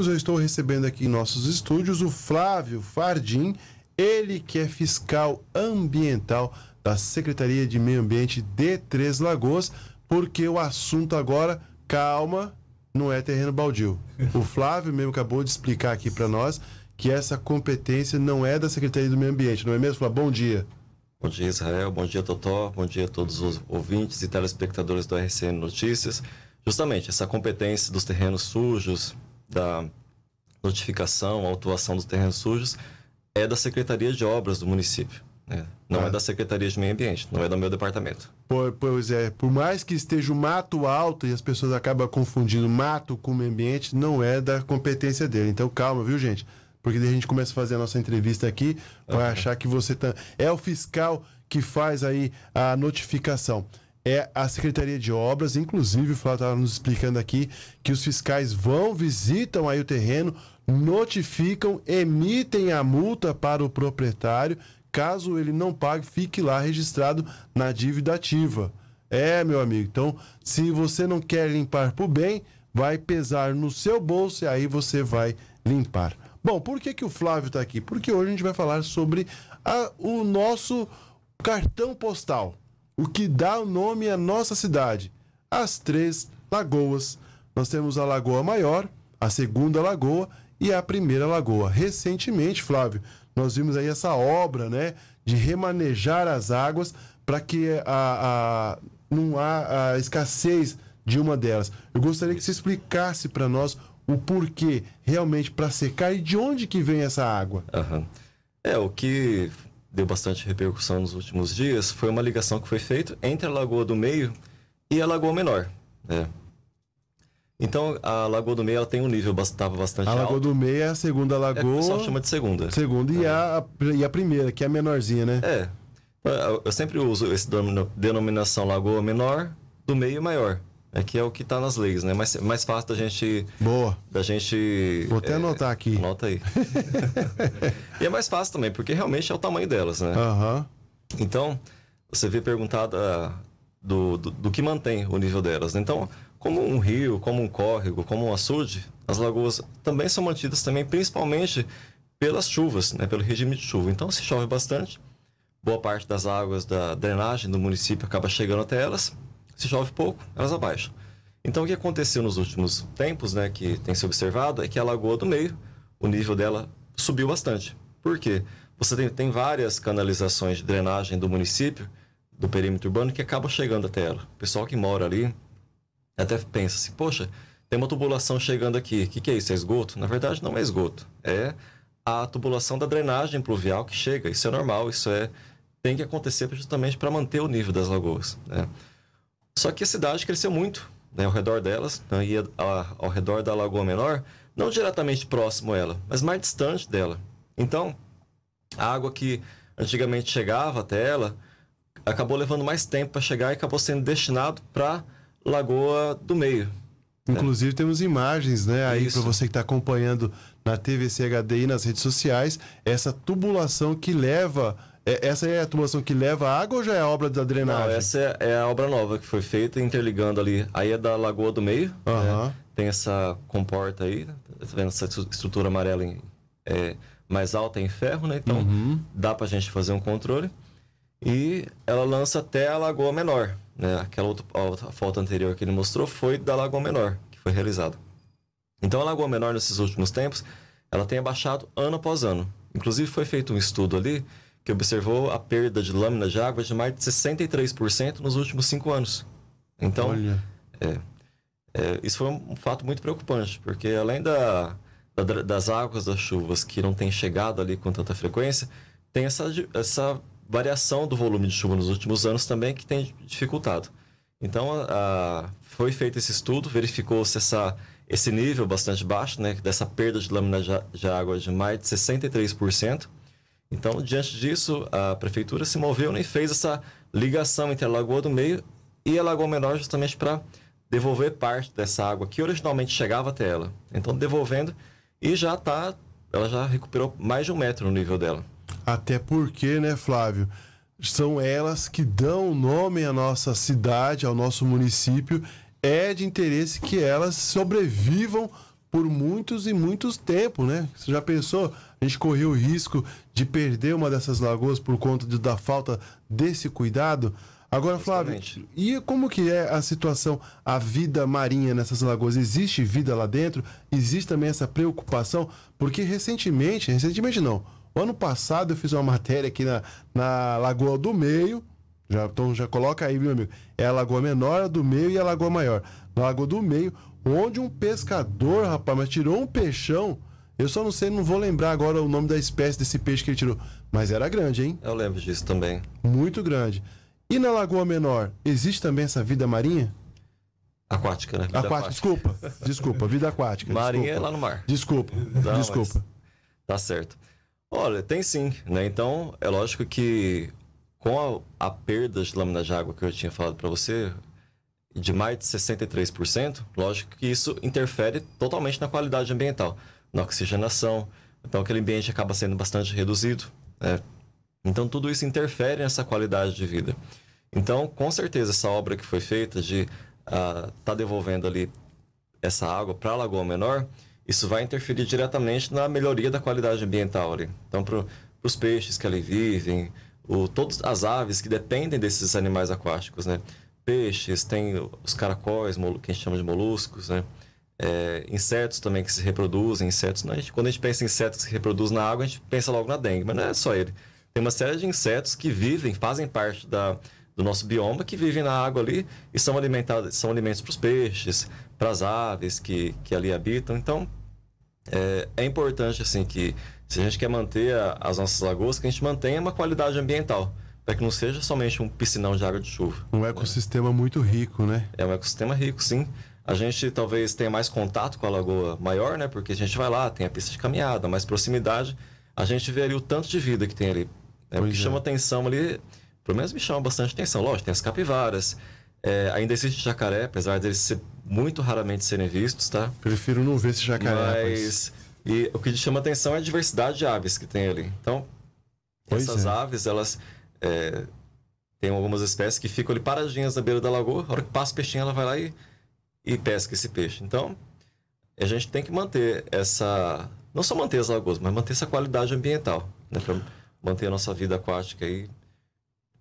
eu então, estou recebendo aqui em nossos estúdios o Flávio Fardim, ele que é fiscal ambiental da Secretaria de Meio Ambiente de Três Lagoas, porque o assunto agora, calma, não é terreno baldio. O Flávio mesmo acabou de explicar aqui para nós que essa competência não é da Secretaria do Meio Ambiente, não é mesmo, Flávio? Bom dia. Bom dia, Israel. Bom dia, Totó. Bom dia a todos os ouvintes e telespectadores do RCN Notícias. Justamente, essa competência dos terrenos sujos, da notificação, autuação dos terrenos sujos, é da Secretaria de Obras do município. Né? Não é ah. é da Secretaria de Meio Ambiente, não é do meu departamento. Pois é, por mais que esteja o mato alto e as pessoas acabam confundindo mato com meio ambiente, não é da competência dele. Então calma, viu, gente? Porque daí a gente começa a fazer a nossa entrevista aqui, vai achar que você tá... é o fiscal que faz aí a notificação é a Secretaria de Obras. Inclusive, o Flávio estava nos explicando aqui que os fiscais vão, visitam aí o terreno, notificam, emitem a multa para o proprietário. Caso ele não pague, fique lá registrado na dívida ativa. É, meu amigo. Então, se você não quer limpar por bem, vai pesar no seu bolso e aí você vai limpar. Bom, por que, que o Flávio está aqui? Porque hoje a gente vai falar sobre a, o nosso cartão postal o que dá o nome à nossa cidade, as três lagoas. Nós temos a Lagoa Maior, a Segunda Lagoa e a Primeira Lagoa. Recentemente, Flávio, nós vimos aí essa obra, né, de remanejar as águas para que a, a, não há a escassez de uma delas. Eu gostaria que você explicasse para nós o porquê realmente para secar e de onde que vem essa água. Uhum. É, o que deu bastante repercussão nos últimos dias, foi uma ligação que foi feita entre a Lagoa do Meio e a Lagoa Menor. Né? Então, a Lagoa do Meio ela tem um nível estava bastante alto. A Lagoa alto. do Meio é a segunda lagoa. É, o pessoal chama de segunda. Segunda e, é. a, e a primeira, que é a menorzinha, né? É. Eu sempre uso essa denominação Lagoa Menor, do Meio e Maior é que é o que está nas leis, né? Mais, mais fácil da gente. Boa. Da gente. Vou até é, anotar aqui. Anota aí. e é mais fácil também, porque realmente é o tamanho delas, né? Uhum. Então, você vê perguntada do, do, do, que mantém o nível delas. Né? Então, como um rio, como um córrego, como um açude, as lagoas também são mantidas também, principalmente pelas chuvas, né? pelo regime de chuva. Então, se chove bastante, boa parte das águas da drenagem do município acaba chegando até elas se chove pouco, elas abaixam. Então, o que aconteceu nos últimos tempos, né, que tem se observado, é que a Lagoa do Meio, o nível dela subiu bastante. Por quê? Você tem, tem várias canalizações de drenagem do município, do perímetro urbano, que acabam chegando até ela. O pessoal que mora ali até pensa assim, poxa, tem uma tubulação chegando aqui, o que, que é isso? É esgoto? Na verdade, não é esgoto, é a tubulação da drenagem pluvial que chega. Isso é normal, isso é tem que acontecer justamente para manter o nível das lagoas, né? Só que a cidade cresceu muito né, ao redor delas, né, e ao redor da Lagoa Menor, não diretamente próximo a ela, mas mais distante dela. Então, a água que antigamente chegava até ela acabou levando mais tempo para chegar e acabou sendo destinado para Lagoa do Meio. Né. Inclusive temos imagens, né, aí para você que está acompanhando na TVCHD e nas redes sociais, essa tubulação que leva é, essa é a tubulação que leva água ou já é a obra da drenagem? Não, essa é, é, a obra nova que foi feita, interligando ali. Aí é da Lagoa do Meio. Uhum. Né? Tem essa comporta aí, tá vendo essa estrutura amarela em, é, mais alta em ferro, né? Então uhum. dá pra gente fazer um controle. E ela lança até a Lagoa Menor. Né? Aquela outra, outra foto anterior que ele mostrou foi da Lagoa Menor, que foi realizada. Então a Lagoa Menor, nesses últimos tempos, ela tem abaixado ano após ano. Inclusive foi feito um estudo ali que observou a perda de lâminas de água de mais de 63% nos últimos cinco anos. Então, é, é, isso foi um fato muito preocupante, porque além da, da, das águas das chuvas que não têm chegado ali com tanta frequência, tem essa, essa variação do volume de chuva nos últimos anos também que tem dificultado. Então, a, a, foi feito esse estudo, verificou-se esse nível bastante baixo, né, dessa perda de lâmina de água de mais de 63%, então, diante disso, a prefeitura se moveu né, e fez essa ligação entre a Lagoa do Meio e a Lagoa Menor justamente para devolver parte dessa água que originalmente chegava até ela. Então, devolvendo e já está, ela já recuperou mais de um metro no nível dela. Até porque, né, Flávio? São elas que dão nome à nossa cidade, ao nosso município. É de interesse que elas sobrevivam por muitos e muitos tempos, né? Você já pensou? a gente correu o risco de perder uma dessas lagoas por conta de, da falta desse cuidado. Agora, Flávio, e como que é a situação, a vida marinha nessas lagoas? Existe vida lá dentro? Existe também essa preocupação? Porque recentemente, recentemente não, ano passado eu fiz uma matéria aqui na, na Lagoa do Meio, já, então já coloca aí, meu amigo, é a Lagoa Menor, a do Meio e a Lagoa Maior. Lagoa do Meio, onde um pescador, rapaz, mas tirou um peixão eu só não sei, não vou lembrar agora o nome da espécie desse peixe que ele tirou. Mas era grande, hein? Eu lembro disso também. Muito grande. E na Lagoa Menor, existe também essa vida marinha? Aquática, né? aquática, aquática. desculpa. Desculpa, vida aquática. Marinha desculpa. é lá no mar. Desculpa, desculpa. Tá certo. Olha, tem sim, né? Então, é lógico que com a, a perda de lâmina de água que eu tinha falado para você, de mais de 63%, lógico que isso interfere totalmente na qualidade ambiental na oxigenação. Então, aquele ambiente acaba sendo bastante reduzido. Né? Então, tudo isso interfere nessa qualidade de vida. Então, com certeza, essa obra que foi feita de estar uh, tá devolvendo ali essa água para a Lagoa Menor, isso vai interferir diretamente na melhoria da qualidade ambiental ali. Então, para os peixes que ali vivem, o, todas as aves que dependem desses animais aquáticos, né? Peixes, tem os caracóis, que a gente chama de moluscos, né? é, insetos também que se reproduzem, insetos. Né? A gente, quando a gente pensa em insetos que se reproduzem na água, a gente pensa logo na dengue, mas não é só ele. Tem uma série de insetos que vivem, fazem parte da, do nosso bioma, que vivem na água ali e são alimentados, são alimentos para os peixes, para as aves que, que ali habitam. Então, é, é, importante assim que se a gente quer manter a, as nossas lagoas, que a gente mantenha uma qualidade ambiental para que não seja somente um piscinão de água de chuva. Um ecossistema né? muito rico, né? É um ecossistema rico, sim. A gente talvez tenha mais contato com a Lagoa Maior, né? Porque a gente vai lá, tem a pista de caminhada, mais proximidade. A gente vê ali o tanto de vida que tem ali. Né? O que é. chama atenção ali, pelo menos me chama bastante atenção. Lógico, tem as capivaras. É, ainda existe jacaré, apesar deles ser, muito raramente serem vistos, tá? Prefiro não ver esse jacaré. Mas... E o que chama atenção é a diversidade de aves que tem ali. Então, pois essas é. aves, elas... É, tem algumas espécies que ficam ali paradinhas na beira da lagoa. A hora que passa o peixinho, ela vai lá e e pesca esse peixe. Então, a gente tem que manter essa. Não só manter as lagoas, mas manter essa qualidade ambiental, né? Para manter a nossa vida aquática aí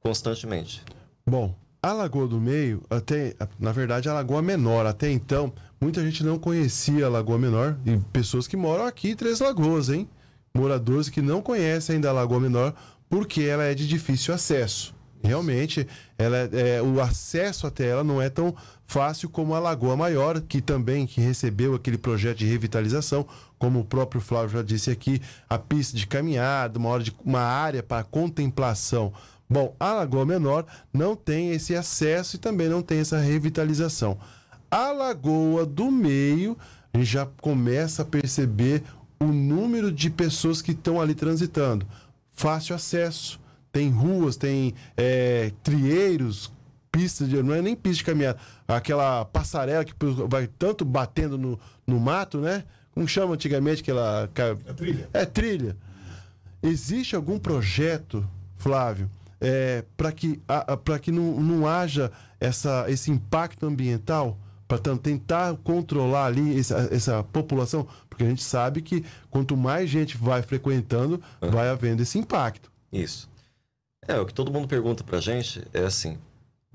constantemente. Bom, a Lagoa do Meio, até, na verdade, a Lagoa Menor, até então, muita gente não conhecia a Lagoa Menor e pessoas que moram aqui em Três Lagoas, hein? Moradores que não conhecem ainda a Lagoa Menor porque ela é de difícil acesso. Realmente, ela, é, é, o acesso até ela não é tão fácil como a Lagoa Maior, que também que recebeu aquele projeto de revitalização, como o próprio Flávio já disse aqui, a pista de caminhada, uma, hora de, uma área para contemplação. Bom, a Lagoa Menor não tem esse acesso e também não tem essa revitalização. A Lagoa do Meio, a gente já começa a perceber o número de pessoas que estão ali transitando. Fácil acesso tem ruas, tem é, trieiros, pistas de. Não é nem pista de caminhada. Aquela passarela que vai tanto batendo no, no mato, né? Como chama antigamente aquela. É trilha. É trilha. Existe algum projeto, Flávio, é, para que, a, que não, não haja essa, esse impacto ambiental? Para tentar controlar ali essa, essa, população, porque a gente sabe que quanto mais gente vai frequentando, uhum. vai havendo esse impacto. Isso. É, o que todo mundo pergunta pra gente é assim: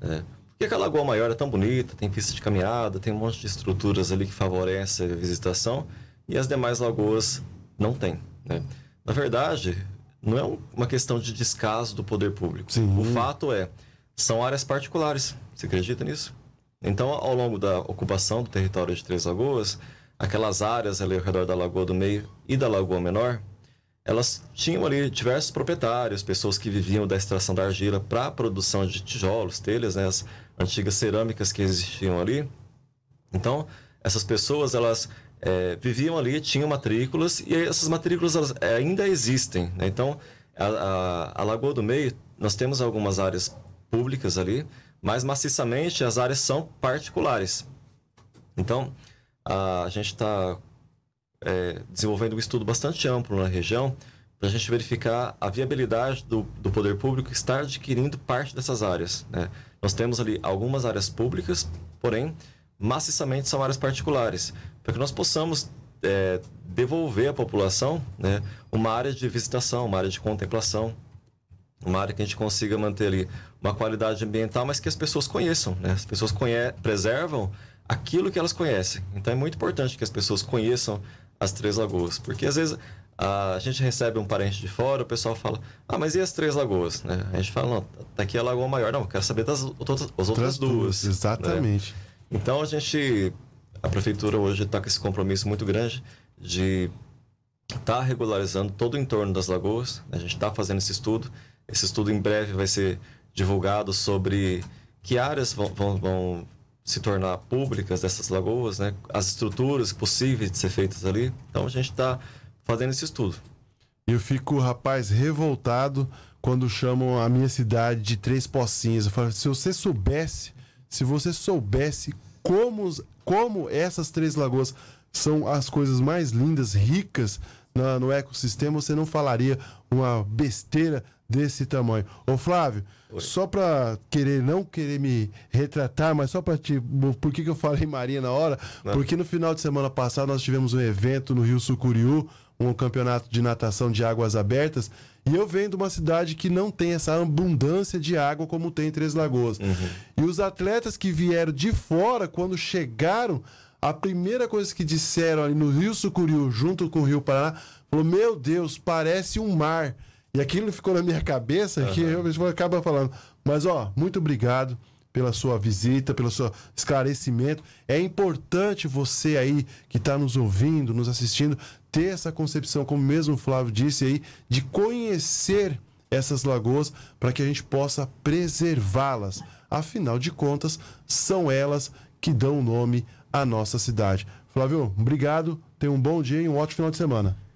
é, por que, a Lagoa Maior é tão bonita? Tem pista de caminhada, tem um monte de estruturas ali que favorecem a visitação e as demais lagoas não tem. Né? Na verdade, não é uma questão de descaso do poder público. Sim. O fato é, são áreas particulares. Você acredita nisso? Então, ao longo da ocupação do território de Três Lagoas, aquelas áreas ali ao redor da Lagoa do Meio e da Lagoa Menor, elas tinham ali diversos proprietários, pessoas que viviam da extração da argila para a produção de tijolos, telhas, né, as antigas cerâmicas que existiam ali. Então, essas pessoas, elas é, viviam ali, tinham matrículas, e essas matrículas elas, eh, ainda existem. Né? Então, a, a, a Lagoa do Meio, nós temos algumas áreas públicas ali, mas maciçamente as áreas são particulares. Então, a, a gente está é, desenvolvendo um estudo bastante amplo na região para a gente verificar a viabilidade do, do poder público estar adquirindo parte dessas áreas. Né? Nós temos ali algumas áreas públicas, porém, maciçamente são áreas particulares, para que nós possamos é, devolver à população né, uma área de visitação, uma área de contemplação, uma área que a gente consiga manter ali uma qualidade ambiental, mas que as pessoas conheçam. Né? As pessoas preservam aquilo que elas conhecem. Então é muito importante que as pessoas conheçam as Três Lagoas. Porque às vezes a gente recebe um parente de fora, o pessoal fala, ah, mas e as Três Lagoas? Né? A gente fala, não, tá aqui é a Lagoa Maior. Não, eu quero saber das outras, as outras duas. Né? Exatamente. Né? Então a gente, a prefeitura hoje está com esse compromisso muito grande de estar tá regularizando todo o entorno das lagoas. Né? A gente está fazendo esse estudo. Esse estudo em breve vai ser divulgado sobre que áreas vão, vão se tornar públicas dessas lagoas, né? As estruturas possíveis de ser feitas ali. Então a gente está fazendo esse estudo. Eu fico, rapaz, revoltado quando chamam a minha cidade de Três Pocinhas. Eu falo, se você soubesse, se você soubesse como, como essas três lagoas são as coisas mais lindas, ricas no ecossistema, você não falaria uma besteira desse tamanho. Ô Flávio, Oi. só para querer não querer me retratar, mas só para te, por que, que eu falei Maria na hora? Não. Porque no final de semana passado nós tivemos um evento no Rio Sucuriú, um campeonato de natação de águas abertas, e eu venho de uma cidade que não tem essa abundância de água como tem em Três Lagoas. Uhum. E os atletas que vieram de fora quando chegaram a primeira coisa que disseram ali no Rio Sucuriú, junto com o Rio Paraná, falou: Meu Deus, parece um mar. E aquilo ficou na minha cabeça uhum. que eu acaba falando. Mas, ó, muito obrigado pela sua visita, pelo seu esclarecimento. É importante você aí que está nos ouvindo, nos assistindo, ter essa concepção, como mesmo o Flávio disse aí, de conhecer essas lagoas para que a gente possa preservá-las. Afinal de contas, são elas que dão nome à nossa cidade. Flávio, obrigado, tenha um bom dia e um ótimo final de semana.